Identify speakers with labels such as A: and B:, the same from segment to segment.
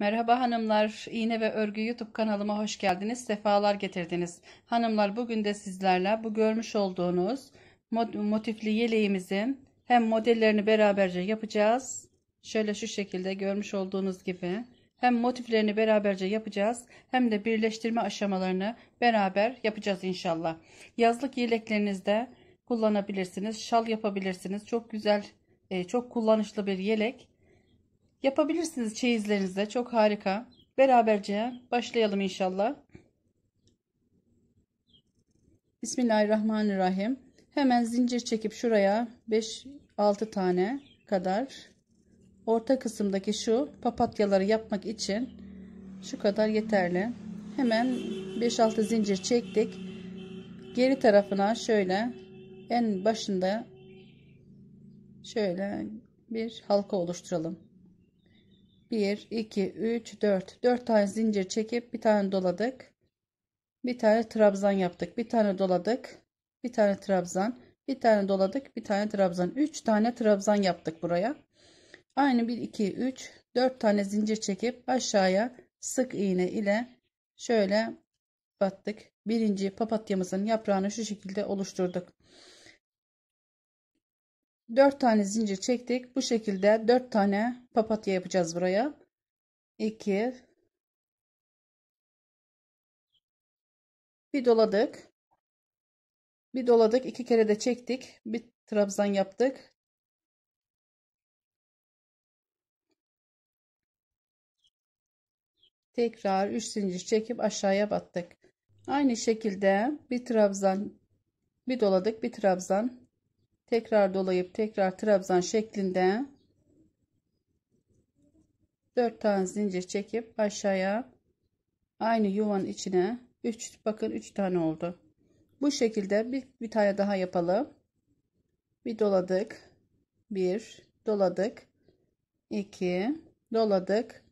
A: Merhaba hanımlar, iğne ve örgü YouTube kanalıma hoş geldiniz, sefalar getirdiniz. Hanımlar bugün de sizlerle bu görmüş olduğunuz motifli yeleğimizin hem modellerini beraberce yapacağız. Şöyle şu şekilde görmüş olduğunuz gibi hem motiflerini beraberce yapacağız hem de birleştirme aşamalarını beraber yapacağız inşallah. Yazlık yeleklerinizde kullanabilirsiniz, şal yapabilirsiniz. Çok güzel, e, çok kullanışlı bir yelek. Yapabilirsiniz çeyizlerinizde. Çok harika. Beraberce başlayalım inşallah. Bismillahirrahmanirrahim. Hemen zincir çekip şuraya 5-6 tane kadar orta kısımdaki şu papatyaları yapmak için şu kadar yeterli. Hemen 5-6 zincir çektik. Geri tarafına şöyle en başında şöyle bir halka oluşturalım. 1, 2, 3, 4. 4 tane zincir çekip bir tane doladık. Bir tane trabzan yaptık. Bir tane doladık. Bir tane trabzan. Bir tane doladık. Bir tane trabzan. 3 tane trabzan yaptık buraya. Aynı 1, 2, 3, 4 tane zincir çekip aşağıya sık iğne ile şöyle battık. Birinci papatyamızın yaprağını şu şekilde oluşturduk. 4 tane zincir çektik. Bu şekilde 4 tane
B: papatya yapacağız buraya. 2 Bir doladık. Bir doladık. iki kere de çektik. Bir trabzan yaptık.
A: Tekrar 3 zincir çekip aşağıya battık. Aynı şekilde bir trabzan bir doladık bir trabzan tekrar dolayıp tekrar trabzan şeklinde 4 tane zincir çekip aşağıya aynı yuvanın içine 3 bakın 3 tane oldu. Bu şekilde bir, bir tane daha yapalım. Bir doladık. 1 doladık. 2 doladık.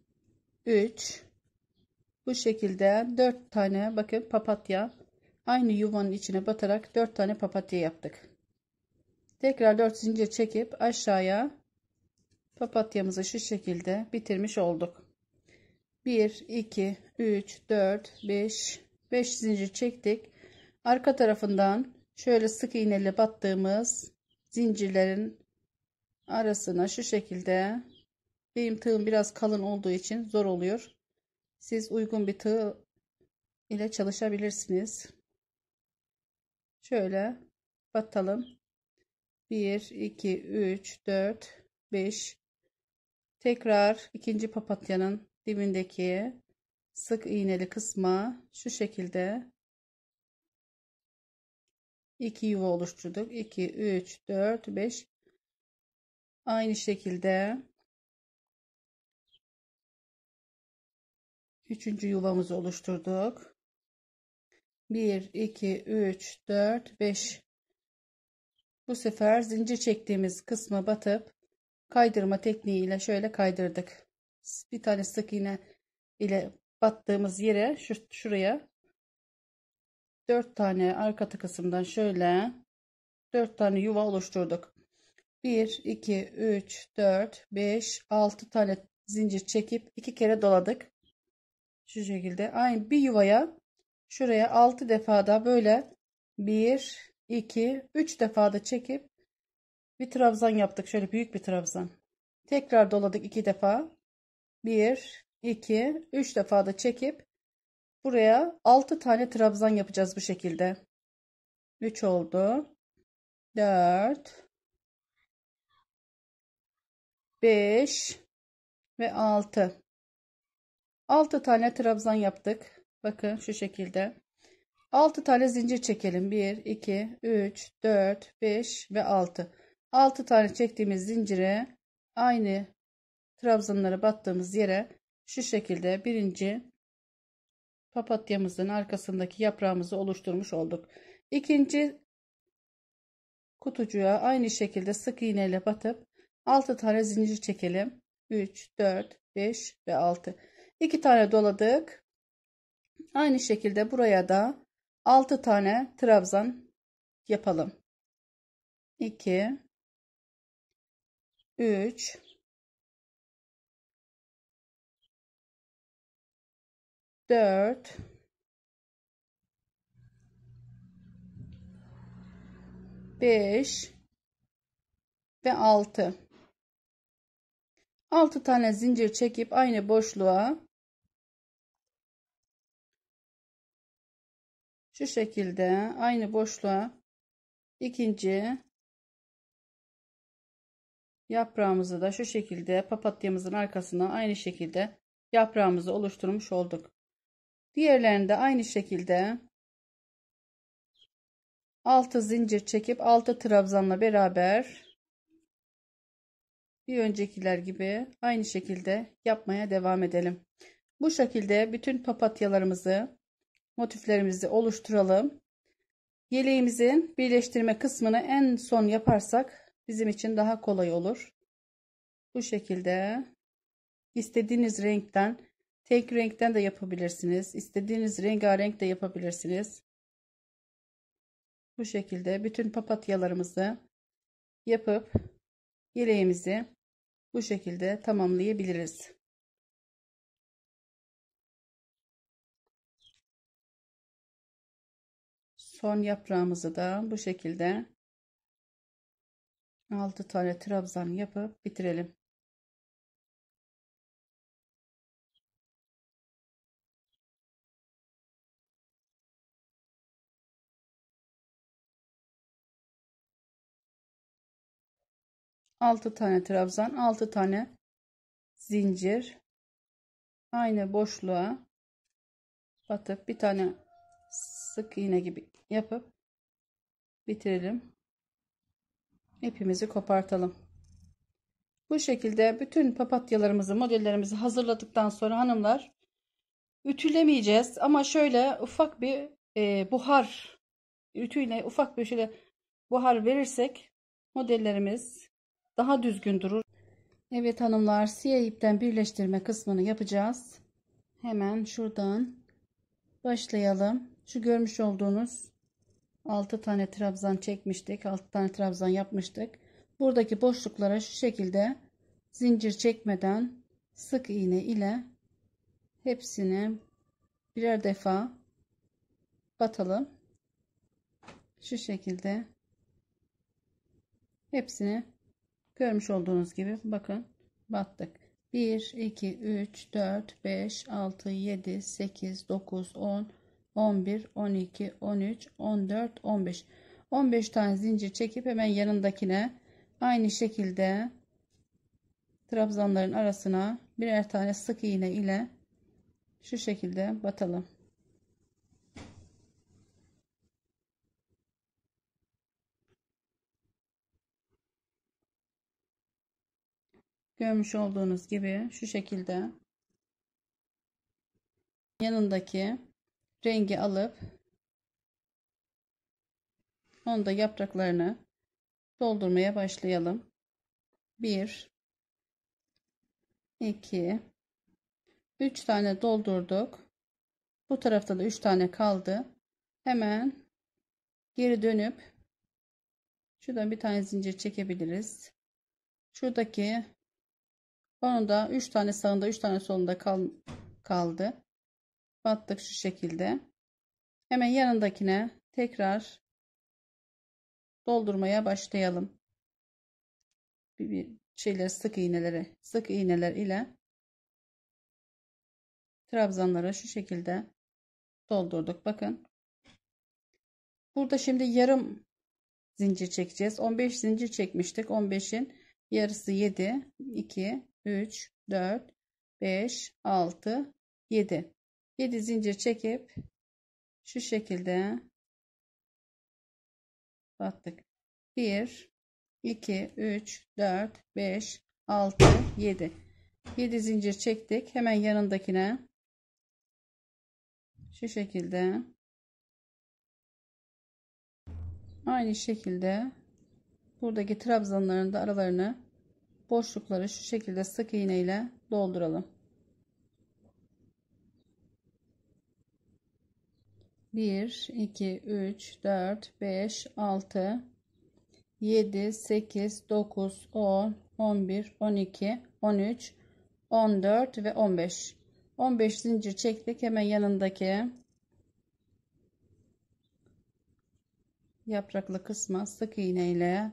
A: 3 bu şekilde 4 tane bakın papatya aynı yuvanın içine batarak 4 tane papatya yaptık. Tekrar 4 zincir çekip aşağıya papatyamızı şu şekilde bitirmiş olduk. 1, 2, 3, 4, 5, 5 zincir çektik. Arka tarafından şöyle sık iğneyle battığımız zincirlerin arasına şu şekilde benim tığım biraz kalın olduğu için zor oluyor. Siz uygun bir tığ ile çalışabilirsiniz. Şöyle batalım. 1, 2, 3, 4, 5. Tekrar ikinci papatyanın dibindeki sık iğneli kısma şu şekilde 2 yuva oluşturduk.
B: 2, 3, 4, 5. Aynı şekilde üçüncü yuvamızı oluşturduk.
A: 1, 2, 3, 4, 5 bu sefer zincir çektiğimiz kısma batıp kaydırma tekniğiyle şöyle kaydırdık. Bir tane sık iğne ile battığımız yere şu, şuraya 4 tane arka kısımdan şöyle 4 tane yuva oluşturduk. 1, 2, 3, 4, 5, 6 tane zincir çekip 2 kere doladık. Şu şekilde aynı bir yuvaya şuraya 6 defa da böyle 1, 2, 3 defa da çekip bir trabzan yaptık. Şöyle büyük bir trabzan. Tekrar doladık 2 defa. 1, 2, 3 defa da çekip buraya 6 tane trabzan yapacağız bu şekilde. 3 oldu.
B: 4 5
A: ve 6. 6 tane trabzan yaptık. Bakın şu şekilde. 6 tane zincir çekelim. 1, 2, 3, 4, 5 ve 6. 6 tane çektiğimiz zincire aynı trabzanlara battığımız yere şu şekilde birinci papatyamızın arkasındaki yaprağımızı oluşturmuş olduk. İkinci kutucuğa aynı şekilde sık iğne ile batıp 6 tane zincir çekelim. 3, 4, 5 ve 6. 2 tane doladık. Aynı şekilde buraya da 6 tane trabzan yapalım.
B: 2 3 4 5 ve 6 6 tane zincir çekip aynı boşluğa Şu şekilde aynı boşluğa
A: ikinci yaprağımızı da şu şekilde papatyamızın arkasına aynı şekilde yaprağımızı oluşturmuş olduk. Diğerlerinde aynı şekilde 6 zincir çekip 6 trabzanla beraber bir öncekiler gibi aynı şekilde yapmaya devam edelim. Bu şekilde bütün papatyalarımızı motiflerimizi oluşturalım. Yeleğimizin birleştirme kısmını en son yaparsak bizim için daha kolay olur. Bu şekilde istediğiniz renkten tek renkten de yapabilirsiniz. İstediğiniz rengarenk de yapabilirsiniz. Bu şekilde bütün papatyalarımızı yapıp yeleğimizi bu şekilde
B: tamamlayabiliriz. son yaprağımızı da bu şekilde 6 tane trabzan yapıp bitirelim. Altı tane trabzan, altı tane zincir. Aynı boşluğa batıp
A: bir tane sık iğne gibi yapıp bitirelim. İpimizi kopartalım. Bu şekilde bütün papatyalarımızı, modellerimizi hazırladıktan sonra hanımlar ütülemeyeceğiz ama şöyle ufak bir e, buhar ütüyle ufak bir şöyle buhar verirsek modellerimiz daha düzgün durur. Evet hanımlar siyah ipten birleştirme kısmını yapacağız. Hemen şuradan başlayalım. Şu görmüş olduğunuz 6 tane trabzan çekmiştik. 6 tane trabzan yapmıştık. Buradaki boşluklara şu şekilde zincir çekmeden sık iğne ile hepsini birer defa batalım. Şu şekilde hepsini görmüş olduğunuz gibi bakın battık. 1, 2, 3, 4, 5, 6, 7, 8, 9, 10, 11, 12, 13, 14, 15. 15 tane zincir çekip hemen yanındakine aynı şekilde trabzanların arasına birer tane sık iğne ile şu şekilde batalım. Görmüş olduğunuz gibi şu şekilde yanındaki rengi alıp onu da yapraklarını doldurmaya başlayalım. 1 2 3 tane doldurduk. Bu tarafta da 3 tane kaldı. Hemen geri dönüp şuradan bir tane zincir çekebiliriz. Şuradaki onun da 3 tane sağında 3 tane solunda kal, kaldı battık şu şekilde. Hemen yanındakine tekrar doldurmaya başlayalım. Bir, bir şeyler sık iğneleri, sık iğneler
B: ile trabzanlara şu şekilde
A: doldurduk. Bakın. Burada şimdi yarım zincir çekeceğiz. 15 zincir çekmiştik. 15'in yarısı 7, 2, 3, 4, 5, 6, 7. 7 zincir çekip
B: şu şekilde battık.
A: 1 2 3 4 5 6 7 7 zincir çektik. Hemen yanındakine şu şekilde aynı şekilde buradaki trabzanların da aralarını boşlukları şu şekilde sık iğne ile dolduralım. 1, 2, 3, 4, 5, 6, 7, 8, 9, 10, 11, 12, 13, 14 ve 15. 15 zincir çektik. Hemen yanındaki yapraklı kısma sık iğneyle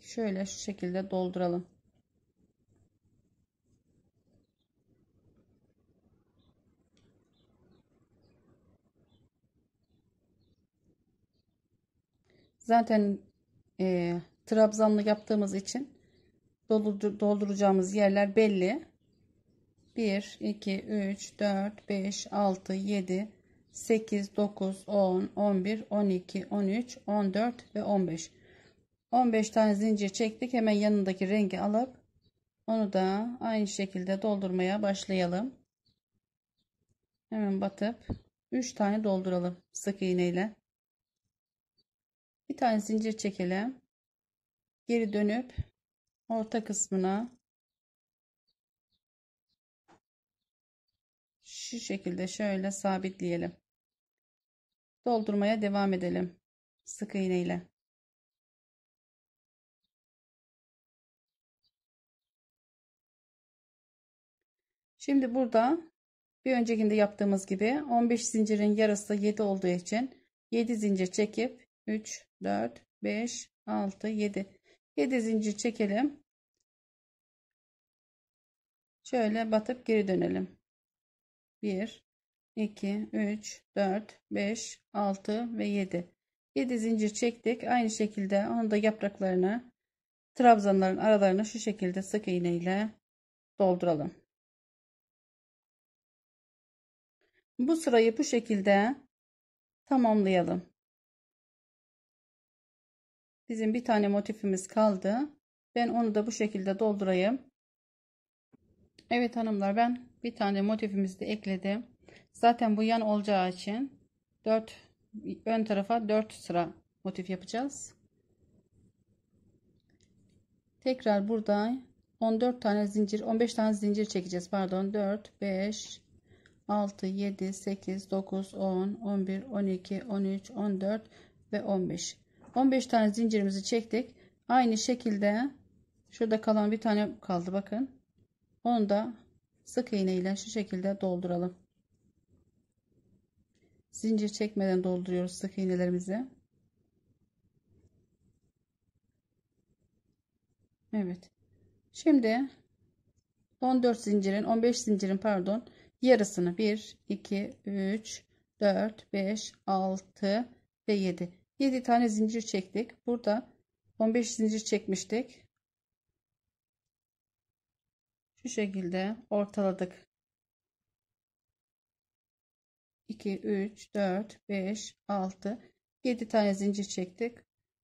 A: şöyle şu şekilde dolduralım. Zaten e, trabzanlı yaptığımız için dolduracağımız yerler belli. 1, 2, 3, 4, 5, 6, 7, 8, 9, 10, 11, 12, 13, 14 ve 15. 15 tane zincir çektik. Hemen yanındaki rengi alıp onu da aynı şekilde doldurmaya başlayalım. Hemen batıp 3 tane dolduralım sık iğneyle bir tane zincir çekelim geri dönüp orta kısmına şu şekilde şöyle
B: sabitleyelim doldurmaya devam edelim sık iğne ile
A: şimdi burada bir öncekinde yaptığımız gibi 15 zincirin yarısı 7 olduğu için 7 zincir çekip 3, 4, 5, 6, 7. 7 zincir çekelim. Şöyle batıp geri dönelim. 1, 2, 3, 4, 5, 6 ve 7. 7 zincir çektik. Aynı şekilde onu da yapraklarını trabzanların aralarını şu şekilde sık iğne ile
B: dolduralım. Bu sırayı bu şekilde tamamlayalım.
A: Bizim bir tane motifimiz kaldı. Ben onu da bu şekilde doldurayım. Evet hanımlar ben bir tane motifimizi de ekledim. Zaten bu yan olacağı için 4 ön tarafa 4 sıra motif yapacağız. Tekrar burada 14 tane zincir 15 tane zincir çekeceğiz. Pardon 4 5 6 7 8 9 10 11 12 13 14 ve 15 15 tane zincirimizi çektik. Aynı şekilde şurada kalan bir tane kaldı bakın. Onu da sık iğne ile şu şekilde dolduralım. Zincir çekmeden dolduruyoruz sık iğnelerimizi. Evet. Şimdi 14 zincirin 15 zincirin pardon yarısını 1 2 3 4 5 6 ve 7 7 tane zincir çektik. Burada 15 zincir çekmiştik. Şu şekilde ortaladık. 2, 3, 4, 5, 6, 7 tane zincir çektik.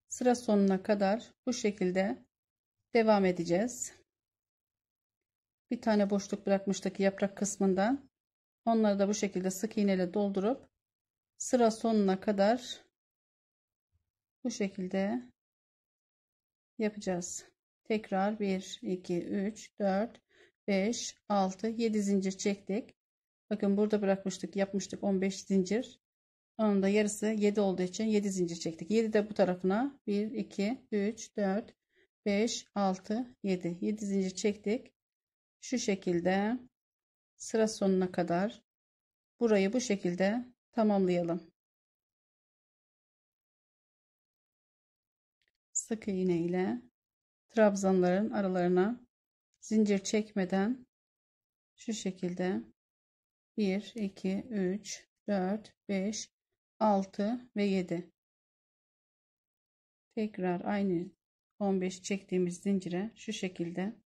A: Sıra sonuna kadar bu şekilde devam edeceğiz. Bir tane boşluk bırakmıştık yaprak kısmından. Onları da bu şekilde sık iğneyle doldurup sıra sonuna kadar bu şekilde yapacağız. Tekrar 1, 2, 3, 4, 5, 6, 7 zincir çektik. Bakın burada bırakmıştık, yapmıştık 15 zincir. Onun da yarısı 7 olduğu için 7 zincir çektik. 7 de bu tarafına 1, 2, 3, 4, 5, 6, 7. 7 zincir çektik. Şu şekilde sıra sonuna kadar burayı bu şekilde
B: tamamlayalım.
A: sık iğne ile trabzanların aralarına zincir çekmeden şu şekilde 1 2 3 4 5
B: 6
A: ve 7 tekrar aynı 15 çektiğimiz zincire şu şekilde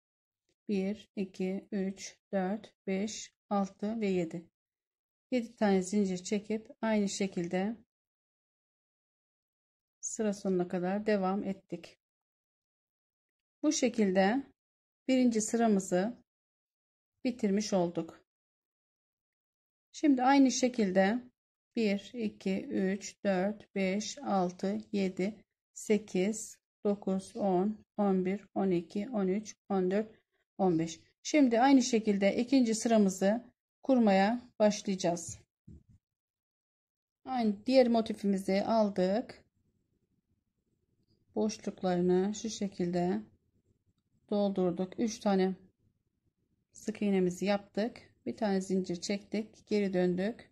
A: 1 2 3 4 5 6 ve 7 7 tane zincir çekip aynı şekilde sıra sonuna kadar
B: devam ettik. Bu şekilde birinci sıramızı
A: bitirmiş olduk. Şimdi aynı şekilde 1, 2, 3, 4, 5, 6, 7, 8, 9, 10, 11, 12, 13, 14, 15. Şimdi aynı şekilde ikinci sıramızı kurmaya başlayacağız. Aynı diğer motifimizi aldık boşluklarını şu şekilde doldurduk. 3 tane sık iğnemizi yaptık. Bir tane zincir çektik. Geri döndük.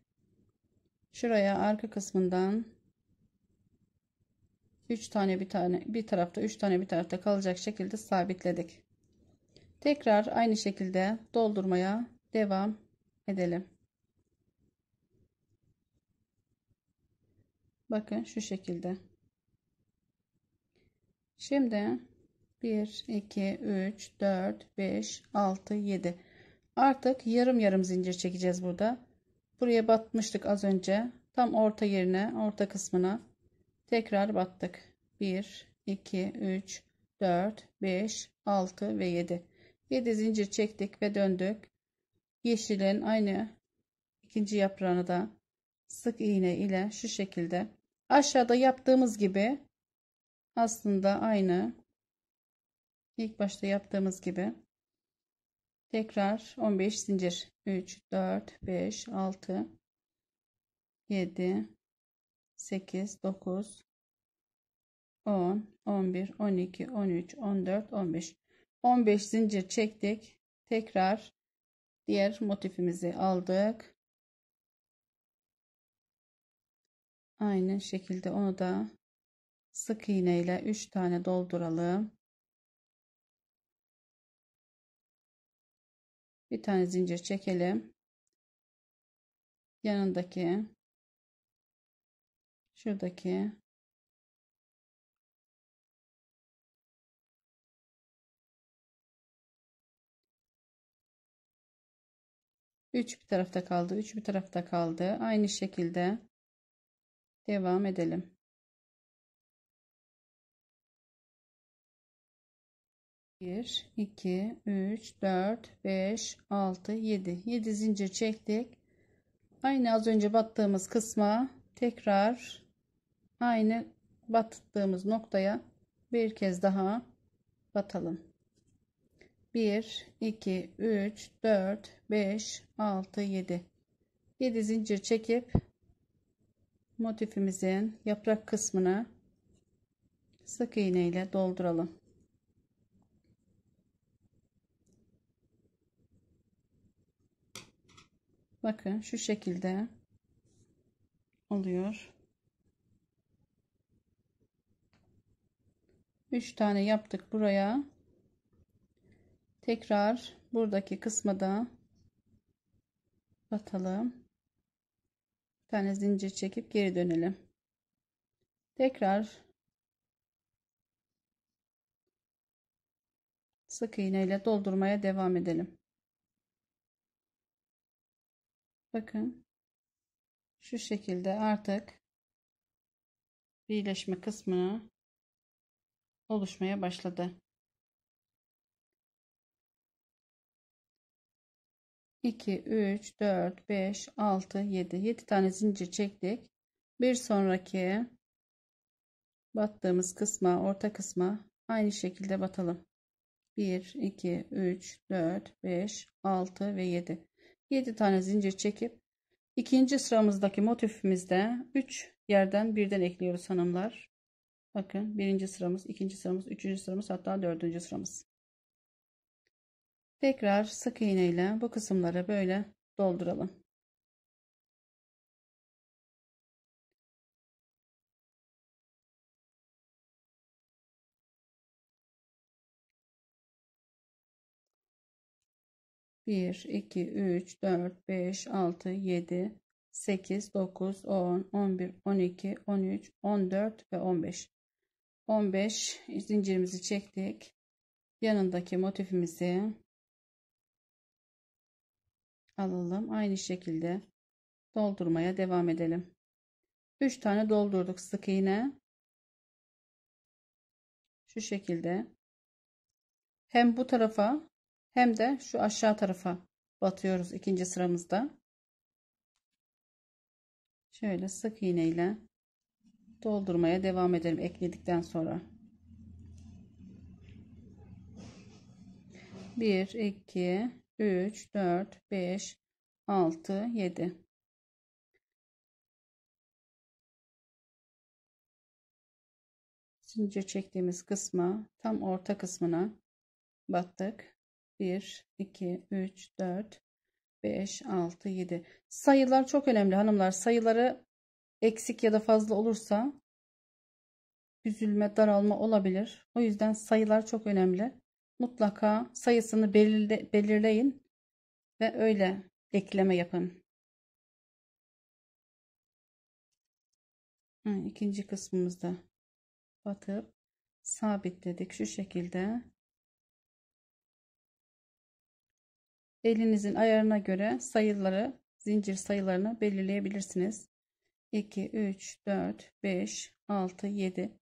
A: Şuraya arka kısmından 3 tane bir tane bir tarafta 3 tane bir tarafta kalacak şekilde sabitledik. Tekrar aynı şekilde doldurmaya devam edelim. Bakın şu şekilde. Şimdi 1, 2, 3, 4, 5, 6, 7. Artık yarım yarım zincir çekeceğiz burada. Buraya batmıştık az önce. Tam orta yerine, orta kısmına tekrar battık. 1, 2, 3, 4, 5, 6 ve 7. 7 zincir çektik ve döndük. Yeşilin aynı ikinci yaprağını da sık iğne ile şu şekilde aşağıda yaptığımız gibi aslında aynı ilk başta yaptığımız gibi tekrar 15 zincir 3 4 5 6 7 8 9 10 11 12 13 14 15 15 zincir çektik tekrar diğer motifimizi aldık aynı şekilde onu da sık iğne ile
B: 3 tane dolduralım. Bir tane zincir çekelim. Yanındaki şuradaki Üç bir tarafta kaldı, üç bir tarafta kaldı. Aynı şekilde devam edelim.
A: 1, 2, 3, 4, 5, 6, 7. 7 zincir çektik. Aynı az önce battığımız kısma tekrar aynı battığımız noktaya bir kez daha batalım. 1, 2, 3, 4, 5, 6, 7. 7 zincir çekip motifimizin yaprak kısmına sık iğne ile dolduralım. Bakın şu şekilde oluyor. 3 tane yaptık buraya. Tekrar buradaki kısma da batalım. Bir tane zincir çekip geri dönelim. Tekrar sık iğneyle doldurmaya devam edelim. Bakın şu
B: şekilde artık birleşme kısmına
A: oluşmaya başladı. İki, üç, dört, beş, altı, yedi. Yedi tane zincir çektik. Bir sonraki battığımız kısma, orta kısma aynı şekilde batalım. Bir, iki, üç, dört, beş, altı ve yedi. 7 tane zincir çekip ikinci sıramızdaki motifimizde 3 yerden birden ekliyoruz hanımlar. Bakın birinci sıramız, ikinci sıramız, üçüncü sıramız hatta dördüncü sıramız. Tekrar
B: sık iğneyle bu kısımları böyle dolduralım.
A: 1, 2, 3, 4, 5, 6, 7, 8, 9, 10, 11, 12, 13, 14 ve 15. 15 zincirimizi çektik. Yanındaki motifimizi alalım. Aynı şekilde doldurmaya devam
B: edelim. 3 tane doldurduk sık iğne. Şu şekilde. Hem bu tarafa hem de şu
A: aşağı tarafa batıyoruz ikinci sıramızda. Şöyle sık iğne ile doldurmaya devam edelim ekledikten sonra. 1 2 3 4 5 6 7
B: zincir çektiğimiz
A: kısma tam orta kısmına battık 1, 2, 3, 4, 5, 6, 7. Sayılar çok önemli hanımlar. Sayıları eksik ya da fazla olursa üzülme, daralma olabilir. O yüzden sayılar çok önemli. Mutlaka sayısını belirle, belirleyin ve öyle ekleme yapın.
B: Ha, ikinci kısmımızda batıp
A: sabitledik şu şekilde Elinizin ayarına göre sayıları, zincir sayılarını belirleyebilirsiniz. 2, 3, 4, 5, 6, 7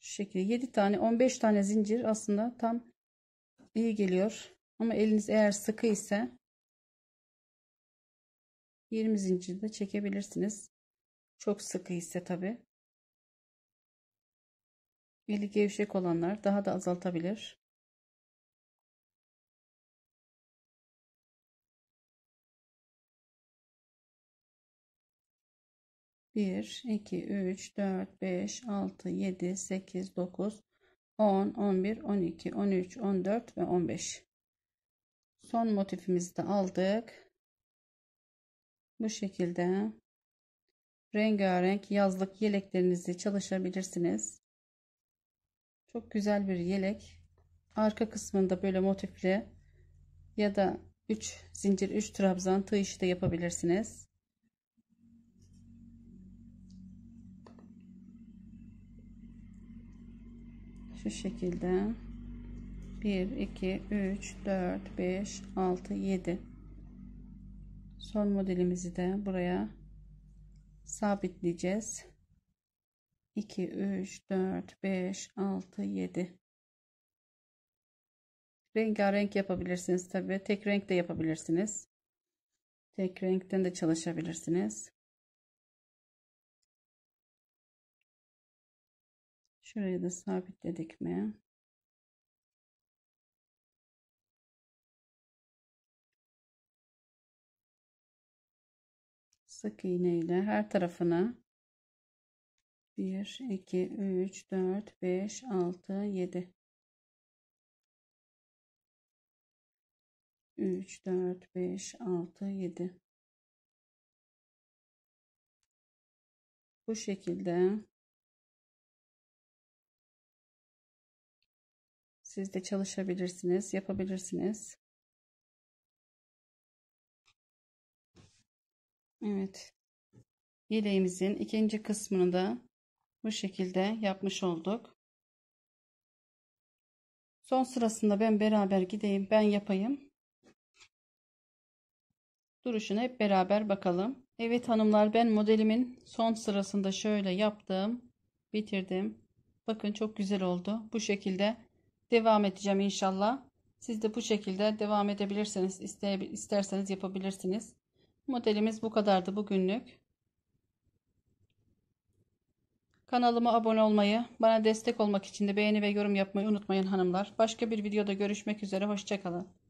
A: şu şekilde 7 tane 15 tane zincir aslında tam iyi geliyor.
B: Ama eliniz eğer sıkı ise 20 zincir de çekebilirsiniz. Çok sıkı ise tabi. Eli gevşek olanlar daha da azaltabilir.
A: 1, 2, 3, 4, 5, 6, 7, 8, 9, 10, 11, 12, 13, 14 ve 15. Son motifimizi de aldık. Bu şekilde rengarenk yazlık yeleklerinizi çalışabilirsiniz. Çok güzel bir yelek. Arka kısmında böyle motifli ya da 3 zincir 3 trabzan tığ işi de yapabilirsiniz. şu şekilde 1 2 3 4 5 6 7 son modelimizi de buraya sabitleyeceğiz 2 3 4 5 6 7 rengarenk yapabilirsiniz tabi tek renk de yapabilirsiniz tek renkten de çalışabilirsiniz
B: Şuraya da sabitledik mi? Sık iğneyle her tarafına 1, 2, 3, 4, 5, 6, 7 3, 4, 5, 6, 7 bu şekilde Siz de çalışabilirsiniz, yapabilirsiniz.
A: Evet. Yeleğimizin ikinci kısmını da bu şekilde yapmış olduk. Son sırasında ben beraber gideyim, ben yapayım. Duruşuna hep beraber bakalım. Evet hanımlar ben modelimin son sırasında şöyle yaptım. Bitirdim. Bakın çok güzel oldu. Bu şekilde devam edeceğim inşallah. Siz de bu şekilde devam edebilirsiniz. İste, isterseniz yapabilirsiniz. Modelimiz bu kadardı bugünlük. Kanalıma abone olmayı, bana destek olmak için de beğeni ve yorum yapmayı unutmayın hanımlar. Başka bir videoda görüşmek üzere, hoşçakalın.